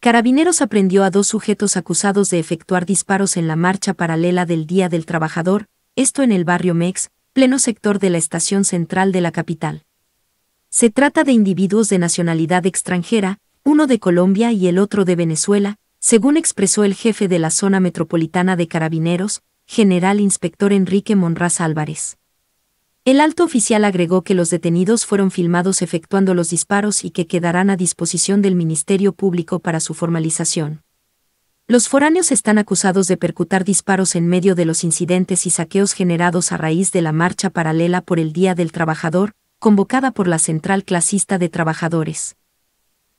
Carabineros aprendió a dos sujetos acusados de efectuar disparos en la marcha paralela del Día del Trabajador, esto en el barrio Mex, pleno sector de la estación central de la capital. Se trata de individuos de nacionalidad extranjera, uno de Colombia y el otro de Venezuela, según expresó el jefe de la zona metropolitana de Carabineros, general inspector Enrique Monraz Álvarez. El alto oficial agregó que los detenidos fueron filmados efectuando los disparos y que quedarán a disposición del Ministerio Público para su formalización. Los foráneos están acusados de percutar disparos en medio de los incidentes y saqueos generados a raíz de la marcha paralela por el Día del Trabajador, convocada por la Central Clasista de Trabajadores.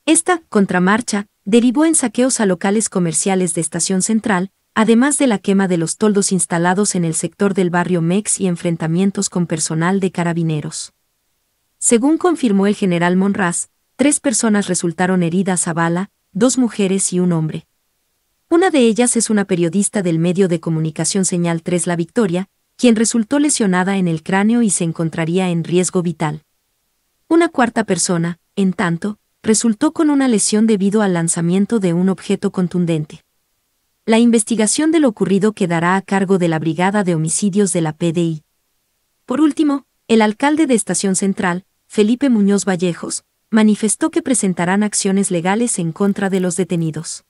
Esta contramarcha derivó en saqueos a locales comerciales de Estación Central, además de la quema de los toldos instalados en el sector del barrio Mex y enfrentamientos con personal de carabineros. Según confirmó el general Monraz, tres personas resultaron heridas a bala, dos mujeres y un hombre. Una de ellas es una periodista del medio de comunicación Señal 3 La Victoria, quien resultó lesionada en el cráneo y se encontraría en riesgo vital. Una cuarta persona, en tanto, resultó con una lesión debido al lanzamiento de un objeto contundente. La investigación de lo ocurrido quedará a cargo de la Brigada de Homicidios de la PDI. Por último, el alcalde de Estación Central, Felipe Muñoz Vallejos, manifestó que presentarán acciones legales en contra de los detenidos.